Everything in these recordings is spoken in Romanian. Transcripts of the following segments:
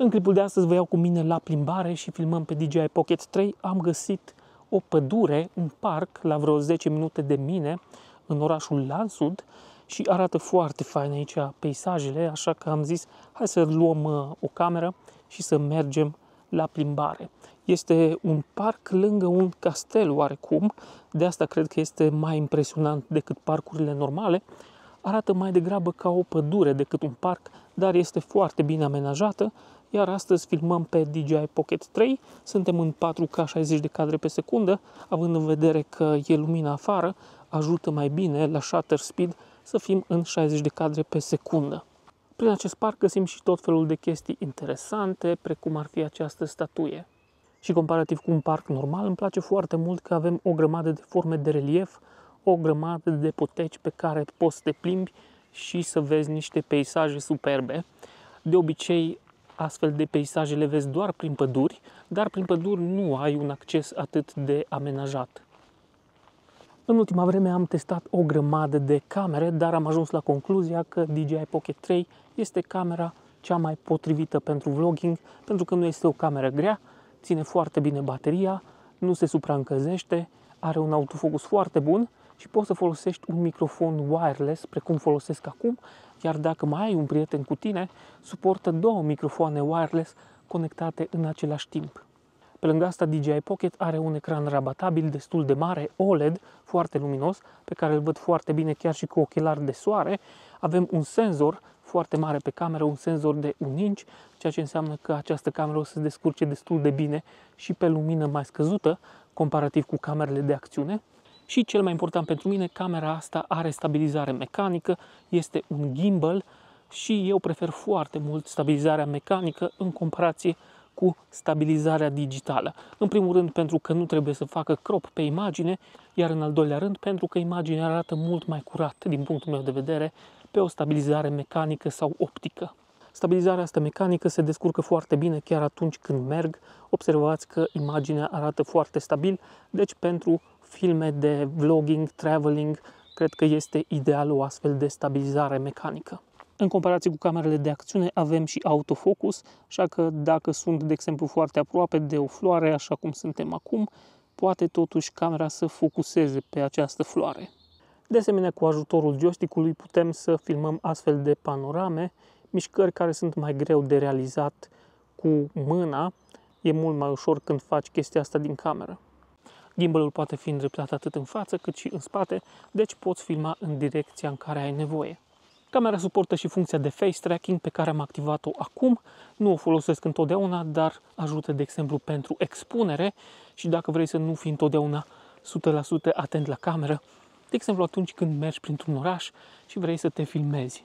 În clipul de astăzi vă iau cu mine la plimbare și filmăm pe DJI Pocket 3. Am găsit o pădure, un parc, la vreo 10 minute de mine, în orașul Lansud și arată foarte fain aici peisajele, așa că am zis hai să luăm uh, o cameră și să mergem la plimbare. Este un parc lângă un castel oarecum, de asta cred că este mai impresionant decât parcurile normale, arată mai degrabă ca o pădure decât un parc, dar este foarte bine amenajată, iar astăzi filmăm pe DJI Pocket 3, suntem în 4K 60 de cadre pe secundă, având în vedere că e lumina afară, ajută mai bine la shutter speed să fim în 60 de cadre pe secundă. Prin acest parc găsim și tot felul de chestii interesante, precum ar fi această statuie. Și comparativ cu un parc normal, îmi place foarte mult că avem o grămadă de forme de relief, o grămadă de poteci pe care poți să te plimbi și să vezi niște peisaje superbe. De obicei, astfel de peisaje le vezi doar prin păduri, dar prin păduri nu ai un acces atât de amenajat. În ultima vreme am testat o grămadă de camere, dar am ajuns la concluzia că DJI Pocket 3 este camera cea mai potrivită pentru vlogging, pentru că nu este o cameră grea, ține foarte bine bateria, nu se supraîncăzește, are un autofocus foarte bun și poți să folosești un microfon wireless, precum folosesc acum, iar dacă mai ai un prieten cu tine, suportă două microfoane wireless conectate în același timp. Pe lângă asta, DJI Pocket are un ecran rabatabil destul de mare, OLED, foarte luminos, pe care îl văd foarte bine chiar și cu ochelari de soare. Avem un senzor foarte mare pe cameră, un senzor de 1 inch, ceea ce înseamnă că această cameră o să se descurce destul de bine și pe lumină mai scăzută, comparativ cu camerele de acțiune. Și cel mai important pentru mine, camera asta are stabilizare mecanică, este un gimbal și eu prefer foarte mult stabilizarea mecanică în comparație cu stabilizarea digitală. În primul rând pentru că nu trebuie să facă crop pe imagine, iar în al doilea rând pentru că imaginea arată mult mai curat din punctul meu de vedere pe o stabilizare mecanică sau optică. Stabilizarea asta mecanică se descurcă foarte bine chiar atunci când merg. Observați că imaginea arată foarte stabil, deci pentru filme de vlogging, traveling, cred că este ideal o astfel de stabilizare mecanică. În comparație cu camerele de acțiune avem și autofocus, așa că dacă sunt, de exemplu, foarte aproape de o floare, așa cum suntem acum, poate totuși camera să focuseze pe această floare. De asemenea, cu ajutorul joystick-ului putem să filmăm astfel de panorame, mișcări care sunt mai greu de realizat cu mâna. E mult mai ușor când faci chestia asta din cameră. Gimbalul poate fi îndreptat atât în față cât și în spate, deci poți filma în direcția în care ai nevoie. Camera suportă și funcția de face tracking pe care am activat-o acum. Nu o folosesc întotdeauna, dar ajută, de exemplu, pentru expunere și dacă vrei să nu fii întotdeauna 100% atent la cameră, de exemplu atunci când mergi printr-un oraș și vrei să te filmezi.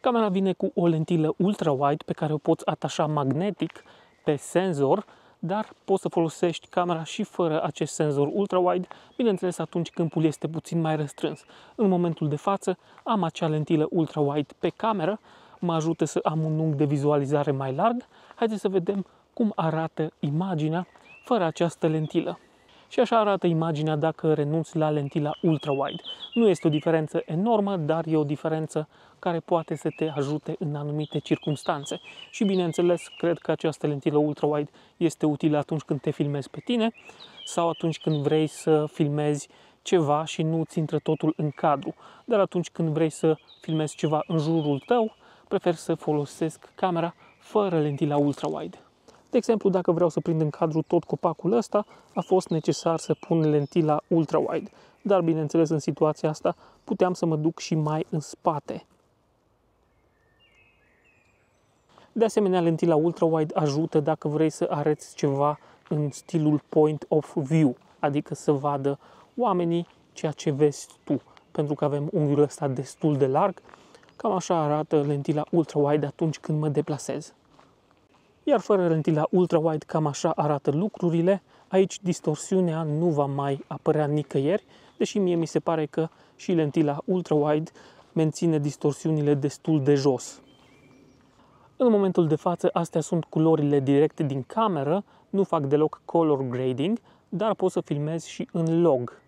Camera vine cu o lentilă ultra-wide pe care o poți atașa magnetic pe senzor, dar poți să folosești camera și fără acest senzor ultra-wide, bineînțeles atunci câmpul este puțin mai restrâns. În momentul de față am acea lentilă ultra-wide pe cameră, mă ajută să am un unghi de vizualizare mai larg. Haideți să vedem cum arată imaginea fără această lentilă. Și așa arată imaginea dacă renunți la lentila ultra-wide. Nu este o diferență enormă, dar e o diferență care poate să te ajute în anumite circunstanțe. Și bineînțeles, cred că această lentilă ultra-wide este utilă atunci când te filmezi pe tine sau atunci când vrei să filmezi ceva și nu ți intră totul în cadru. Dar atunci când vrei să filmezi ceva în jurul tău, prefer să folosesc camera fără lentila ultra-wide. De exemplu, dacă vreau să prind în cadru tot copacul ăsta, a fost necesar să pun lentila ultra-wide. Dar, bineînțeles, în situația asta puteam să mă duc și mai în spate. De asemenea, lentila ultra-wide ajută dacă vrei să arăți ceva în stilul point of view, adică să vadă oamenii ceea ce vezi tu, pentru că avem unghiul ăsta destul de larg. Cam așa arată lentila ultra-wide atunci când mă deplasez. Iar fără lentila ultra-wide cam așa arată lucrurile. Aici distorsiunea nu va mai apărea nicăieri, deși mie mi se pare că și lentila ultra-wide menține distorsiunile destul de jos. În momentul de față, astea sunt culorile directe din cameră, nu fac deloc color grading, dar pot să filmez și în log.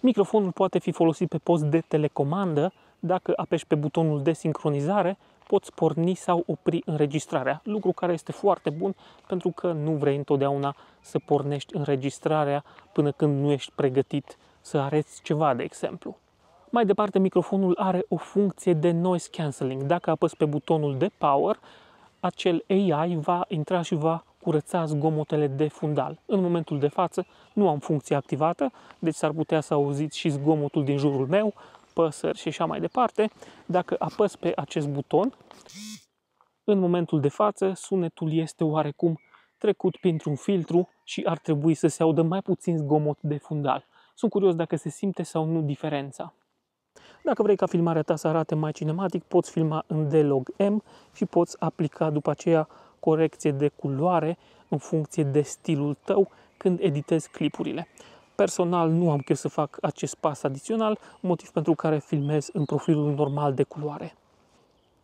Microfonul poate fi folosit pe post de telecomandă dacă apeși pe butonul de sincronizare poți porni sau opri înregistrarea, lucru care este foarte bun pentru că nu vrei întotdeauna să pornești înregistrarea până când nu ești pregătit să areți ceva, de exemplu. Mai departe, microfonul are o funcție de noise cancelling. Dacă apăs pe butonul de power, acel AI va intra și va curăța zgomotele de fundal. În momentul de față nu am funcția activată, deci s-ar putea să auziți și zgomotul din jurul meu păsări și așa mai departe, dacă apăs pe acest buton, în momentul de față sunetul este oarecum trecut printr-un filtru și ar trebui să se audă mai puțin zgomot de fundal. Sunt curios dacă se simte sau nu diferența. Dacă vrei ca filmarea ta să arate mai cinematic, poți filma în D-Log M și poți aplica după aceea corecție de culoare în funcție de stilul tău când editezi clipurile. Personal nu am chef să fac acest pas adițional, motiv pentru care filmez în profilul normal de culoare.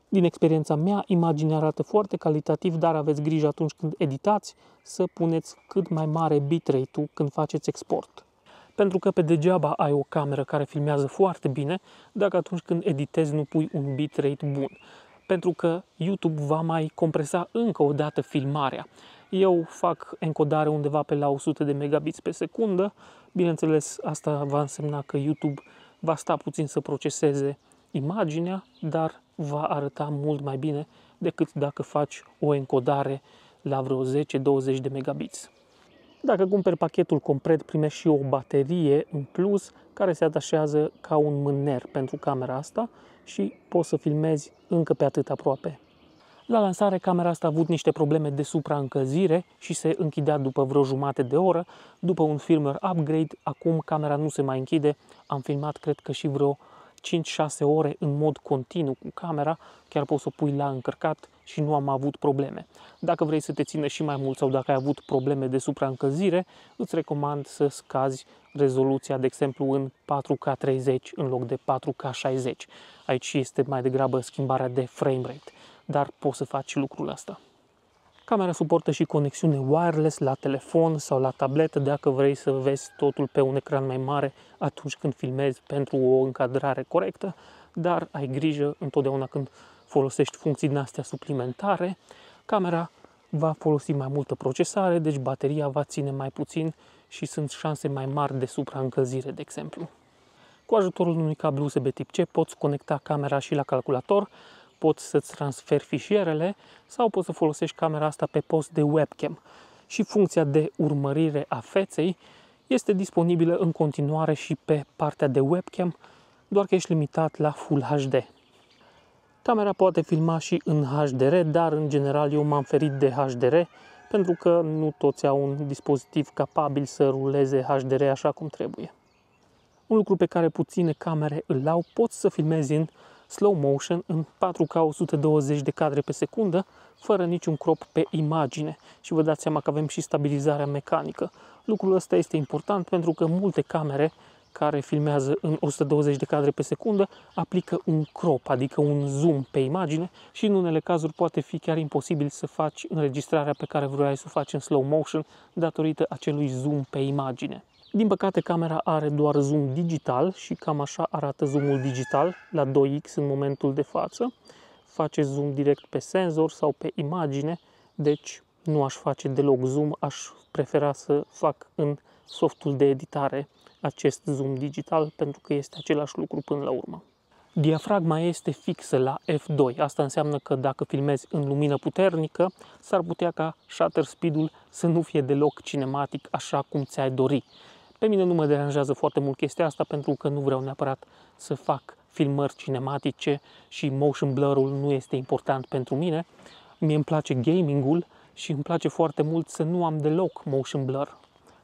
Din experiența mea, imaginea arată foarte calitativ, dar aveți grijă atunci când editați să puneți cât mai mare bitrate-ul când faceți export. Pentru că pe degeaba ai o cameră care filmează foarte bine dacă atunci când editezi nu pui un bitrate bun. Pentru că YouTube va mai compresa încă o dată filmarea. Eu fac encodare undeva pe la 100 de megabits pe secundă. Bineînțeles, asta va însemna că YouTube va sta puțin să proceseze imaginea, dar va arăta mult mai bine decât dacă faci o encodare la vreo 10-20 de megabits. Dacă cumperi pachetul complet, primești și o baterie în plus care se atașează ca un mâner pentru camera asta și poți să filmezi încă pe atât aproape. La lansare, camera asta a avut niște probleme de supraîncălzire și se închidea după vreo jumate de oră. După un firmware upgrade, acum camera nu se mai închide. Am filmat, cred că și vreo 5-6 ore în mod continuu cu camera, chiar poți să o pui la încărcat și nu am avut probleme. Dacă vrei să te țină și mai mult sau dacă ai avut probleme de supraîncălzire, îți recomand să scazi rezoluția, de exemplu, în 4K30 în loc de 4K60. Aici este mai degrabă schimbarea de frame rate dar poți să faci lucrul ăsta. Camera suportă și conexiune wireless la telefon sau la tabletă dacă vrei să vezi totul pe un ecran mai mare atunci când filmezi pentru o încadrare corectă, dar ai grijă întotdeauna când folosești funcții din astea suplimentare, camera va folosi mai multă procesare, deci bateria va ține mai puțin și sunt șanse mai mari de supraîncălzire, de exemplu. Cu ajutorul unui cablu USB tip C poți conecta camera și la calculator, poți să-ți transferi fișierele sau poți să folosești camera asta pe post de webcam. Și funcția de urmărire a feței este disponibilă în continuare și pe partea de webcam, doar că ești limitat la Full HD. Camera poate filma și în HDR, dar în general eu m-am ferit de HDR pentru că nu toți au un dispozitiv capabil să ruleze HDR așa cum trebuie. Un lucru pe care puține camere îl au, poți să filmezi în slow motion în 4K 120 de cadre pe secundă, fără niciun crop pe imagine și vă dați seama că avem și stabilizarea mecanică. Lucrul ăsta este important pentru că multe camere care filmează în 120 de cadre pe secundă aplică un crop, adică un zoom pe imagine și în unele cazuri poate fi chiar imposibil să faci înregistrarea pe care vroiai să o faci în slow motion datorită acelui zoom pe imagine. Din păcate, camera are doar zoom digital și cam așa arată zoomul digital la 2x în momentul de față. Face zoom direct pe senzor sau pe imagine, deci nu aș face deloc zoom, aș prefera să fac în softul de editare acest zoom digital pentru că este același lucru până la urmă. Diafragma este fixă la f2, asta înseamnă că dacă filmezi în lumină puternică, s-ar putea ca shutter speed-ul să nu fie deloc cinematic așa cum ți-ai dori. Pe mine nu mă deranjează foarte mult chestia asta pentru că nu vreau neapărat să fac filmări cinematice și motion blur-ul nu este important pentru mine. Mie îmi place gaming-ul și îmi place foarte mult să nu am deloc motion blur.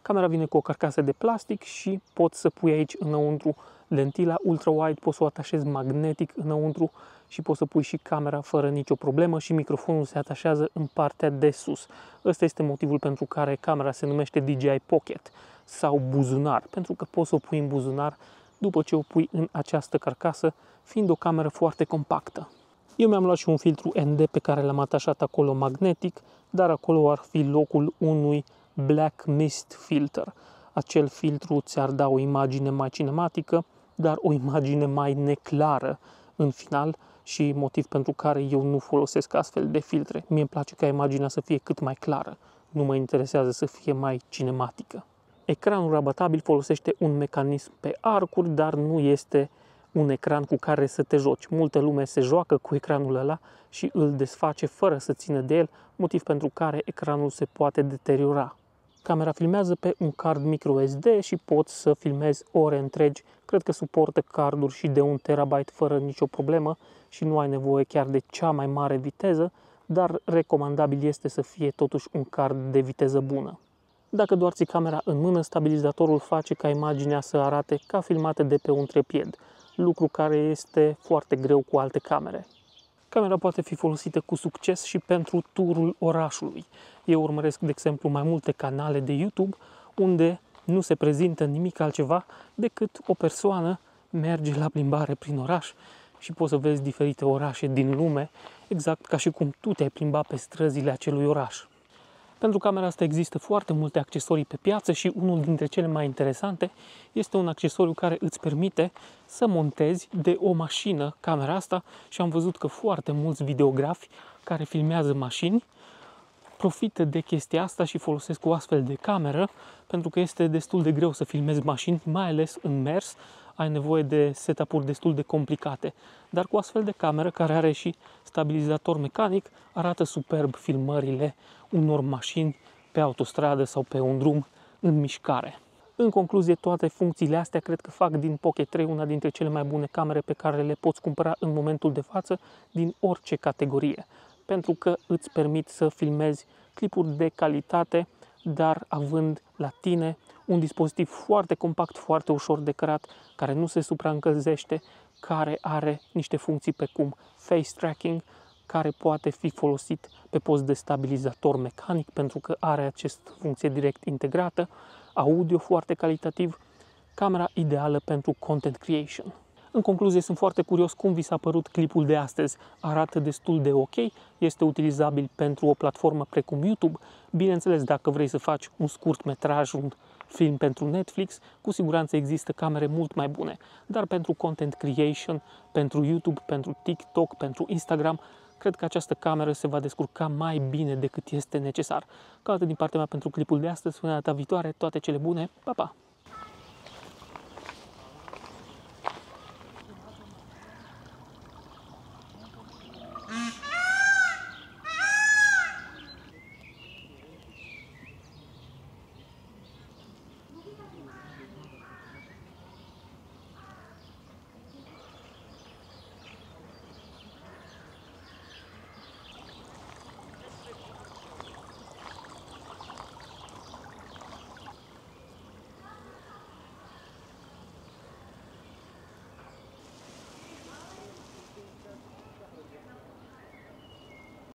Camera vine cu o carcasă de plastic și pot să pui aici înăuntru Lentila ultra-wide poți să o atașezi magnetic înăuntru și poți să pui și camera fără nicio problemă și microfonul se atașează în partea de sus. Ăsta este motivul pentru care camera se numește DJI Pocket sau buzunar, pentru că poți să o pui în buzunar după ce o pui în această carcasă, fiind o cameră foarte compactă. Eu mi-am luat și un filtru ND pe care l-am atașat acolo magnetic, dar acolo ar fi locul unui Black Mist Filter. Acel filtru ți-ar da o imagine mai cinematică, dar o imagine mai neclară în final și motiv pentru care eu nu folosesc astfel de filtre. Mie îmi place ca imaginea să fie cât mai clară, nu mă interesează să fie mai cinematică. Ecranul rabatabil folosește un mecanism pe arcuri, dar nu este un ecran cu care să te joci. Multă lume se joacă cu ecranul ăla și îl desface fără să țină de el, motiv pentru care ecranul se poate deteriora. Camera filmează pe un card microSD și poți să filmezi ore întregi. Cred că suportă carduri și de 1 terabyte fără nicio problemă și nu ai nevoie chiar de cea mai mare viteză, dar recomandabil este să fie totuși un card de viteză bună. Dacă doar ții camera în mână, stabilizatorul face ca imaginea să arate ca filmată de pe un trepied, lucru care este foarte greu cu alte camere. Camera poate fi folosită cu succes și pentru turul orașului. Eu urmăresc, de exemplu, mai multe canale de YouTube unde nu se prezintă nimic altceva decât o persoană merge la plimbare prin oraș și poți să vezi diferite orașe din lume, exact ca și cum tu te-ai plimba pe străzile acelui oraș. Pentru camera asta există foarte multe accesorii pe piață și unul dintre cele mai interesante este un accesoriu care îți permite să montezi de o mașină camera asta și am văzut că foarte mulți videografi care filmează mașini profită de chestia asta și folosesc o astfel de cameră pentru că este destul de greu să filmezi mașini, mai ales în mers, ai nevoie de setup-uri destul de complicate. Dar cu astfel de cameră, care are și stabilizator mecanic, arată superb filmările unor mașini pe autostradă sau pe un drum în mișcare. În concluzie, toate funcțiile astea cred că fac din Pocket 3 una dintre cele mai bune camere pe care le poți cumpăra în momentul de față din orice categorie, pentru că îți permit să filmezi clipuri de calitate dar având la tine un dispozitiv foarte compact, foarte ușor de cărat, care nu se supraîncălzește, care are niște funcții pe cum face tracking, care poate fi folosit pe post de stabilizator mecanic pentru că are acest funcție direct integrată, audio foarte calitativ, camera ideală pentru content creation. În concluzie, sunt foarte curios cum vi s-a părut clipul de astăzi. Arată destul de ok, este utilizabil pentru o platformă precum YouTube. Bineînțeles, dacă vrei să faci un scurt metraj, un film pentru Netflix, cu siguranță există camere mult mai bune. Dar pentru content creation, pentru YouTube, pentru TikTok, pentru Instagram, cred că această cameră se va descurca mai bine decât este necesar. Ca atât din partea mea pentru clipul de astăzi. Până data viitoare, toate cele bune. Pa, pa!